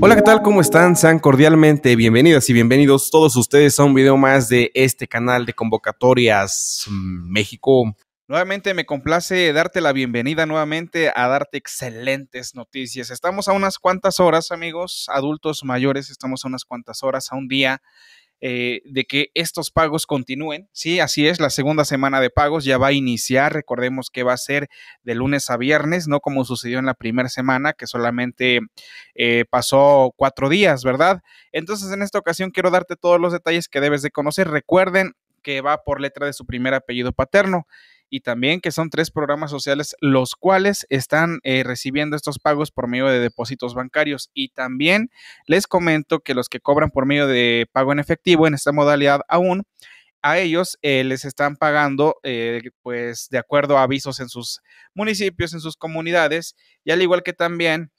Hola, ¿qué tal? ¿Cómo están? Sean cordialmente bienvenidas y bienvenidos todos ustedes a un video más de este canal de convocatorias mm, México. Nuevamente me complace darte la bienvenida nuevamente a darte excelentes noticias. Estamos a unas cuantas horas, amigos, adultos mayores, estamos a unas cuantas horas, a un día eh, de que estos pagos continúen. Sí, así es, la segunda semana de pagos ya va a iniciar, recordemos que va a ser de lunes a viernes, no como sucedió en la primera semana, que solamente eh, pasó cuatro días, ¿verdad? Entonces, en esta ocasión quiero darte todos los detalles que debes de conocer. Recuerden que va por letra de su primer apellido paterno y también que son tres programas sociales los cuales están eh, recibiendo estos pagos por medio de depósitos bancarios. Y también les comento que los que cobran por medio de pago en efectivo en esta modalidad aún, a ellos eh, les están pagando eh, pues de acuerdo a avisos en sus municipios, en sus comunidades y al igual que también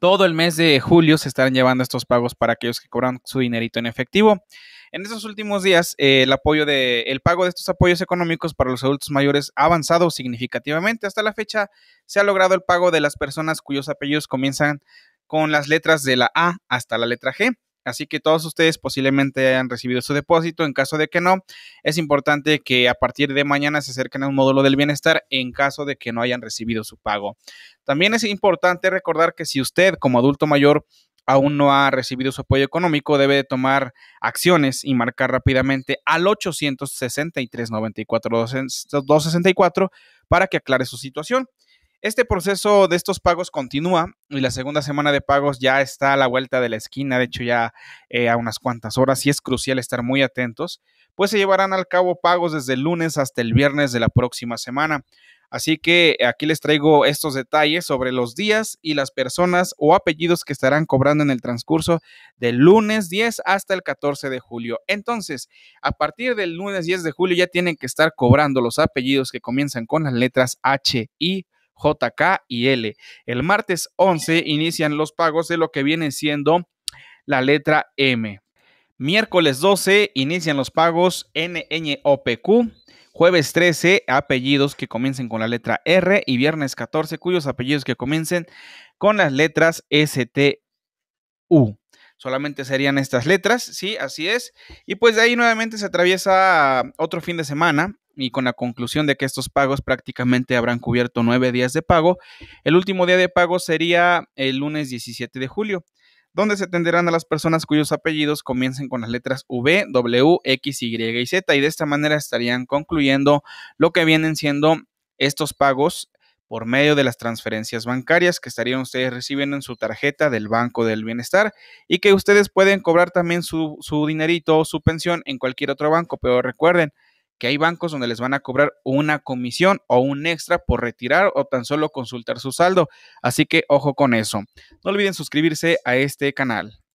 todo el mes de julio se están llevando estos pagos para aquellos que cobran su dinerito en efectivo. En estos últimos días, eh, el apoyo de, el pago de estos apoyos económicos para los adultos mayores ha avanzado significativamente. Hasta la fecha se ha logrado el pago de las personas cuyos apellidos comienzan con las letras de la A hasta la letra G. Así que todos ustedes posiblemente hayan recibido su depósito. En caso de que no, es importante que a partir de mañana se acerquen a un módulo del bienestar en caso de que no hayan recibido su pago. También es importante recordar que si usted como adulto mayor aún no ha recibido su apoyo económico, debe tomar acciones y marcar rápidamente al 863-94-264 para que aclare su situación. Este proceso de estos pagos continúa y la segunda semana de pagos ya está a la vuelta de la esquina, de hecho ya eh, a unas cuantas horas y es crucial estar muy atentos, pues se llevarán al cabo pagos desde el lunes hasta el viernes de la próxima semana. Así que eh, aquí les traigo estos detalles sobre los días y las personas o apellidos que estarán cobrando en el transcurso del lunes 10 hasta el 14 de julio. Entonces, a partir del lunes 10 de julio ya tienen que estar cobrando los apellidos que comienzan con las letras H I, J, K y L. El martes 11 inician los pagos de lo que viene siendo la letra M. Miércoles 12 inician los pagos N, N, O, P, Q jueves 13 apellidos que comiencen con la letra R y viernes 14 cuyos apellidos que comiencen con las letras STU. Solamente serían estas letras, sí, así es. Y pues de ahí nuevamente se atraviesa otro fin de semana y con la conclusión de que estos pagos prácticamente habrán cubierto nueve días de pago. El último día de pago sería el lunes 17 de julio donde se atenderán a las personas cuyos apellidos comiencen con las letras V, W, X, Y y Z, y de esta manera estarían concluyendo lo que vienen siendo estos pagos por medio de las transferencias bancarias que estarían ustedes recibiendo en su tarjeta del Banco del Bienestar y que ustedes pueden cobrar también su, su dinerito o su pensión en cualquier otro banco, pero recuerden, que hay bancos donde les van a cobrar una comisión o un extra por retirar o tan solo consultar su saldo. Así que ojo con eso. No olviden suscribirse a este canal.